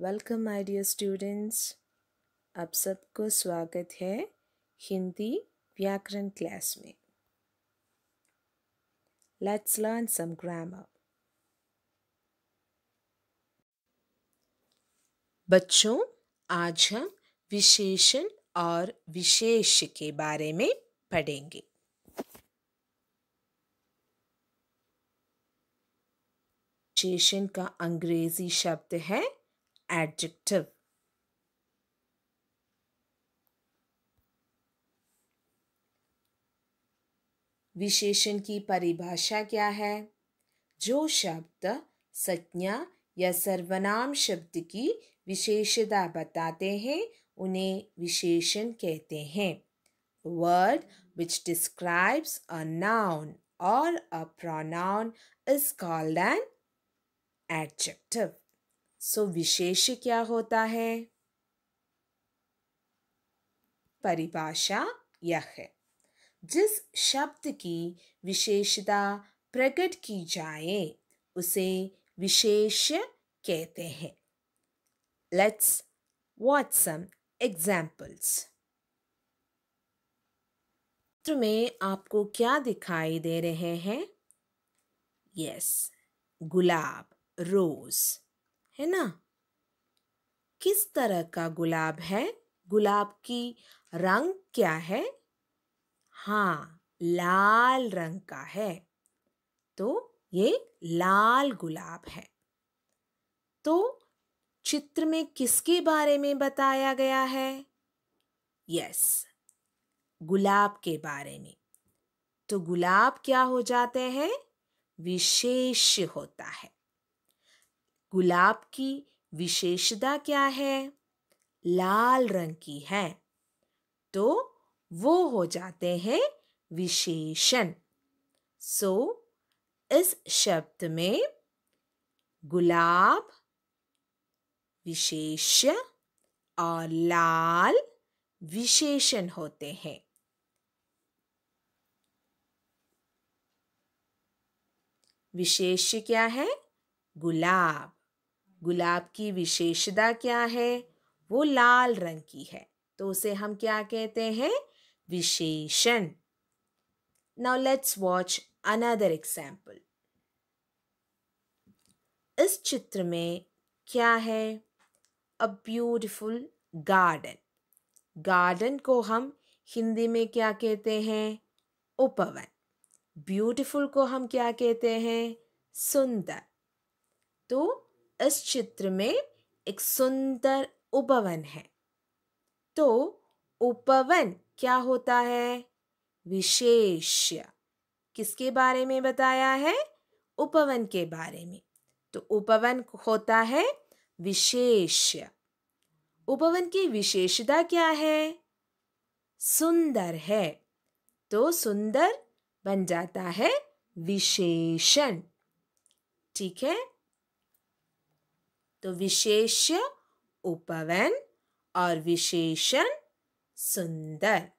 Welcome my dear students आप सबको स्वागत है हिंदी व्याकरण क्लास में लेट्स लर्न सम ग्रामर बच्चों आज हम विशेषण और विशेष के बारे में पढ़ेंगे विशेषण का अंग्रेजी शब्द है adjective. विशेषण की परिभाषा क्या है जो शब्द संज्ञा या सर्वनाम शब्द की विशेषता बताते हैं उन्हें विशेषण कहते हैं word which describes a noun और a pronoun is called an adjective so विशेष क्या होता है परिभाषा यह है जिस शब्द की विशेषता प्रकट की जाए उसे विशेष कहते हैं लेट्स वॉच सम एग्जाम्पल्स चित्र में आपको क्या दिखाई दे रहे हैं यस yes, गुलाब रोज़ है ना किस तरह का गुलाब है गुलाब की रंग क्या है हाँ लाल रंग का है तो ये लाल गुलाब है तो चित्र में किसके बारे में बताया गया है यस गुलाब के बारे में तो गुलाब क्या हो जाते हैं विशेष होता है गुलाब की विशेषता क्या है लाल रंग की है तो वो हो जाते हैं विशेषण सो so, इस शब्द में गुलाब विशेष और लाल विशेषण होते हैं विशेष क्या है गुलाब गुलाब की विशेषता क्या है वो लाल रंग की है तो उसे हम क्या कहते हैं विशेषण now let's watch another example इस चित्र में क्या है अ ब्यूटिफुल गार्डन गार्डन को हम हिंदी में क्या कहते हैं उपवन ब्यूटीफुल को हम क्या कहते हैं सुंदर तो इस चित्र में एक सुंदर उपवन है तो उपवन क्या होता है विशेष्य किसके बारे में बताया है उपवन के बारे में तो उपवन होता है विशेष्य उपवन की विशेषता क्या है सुंदर है तो सुंदर बन जाता है विशेषण ठीक है तो विशेष्य उपवन और विशेषण सुंदर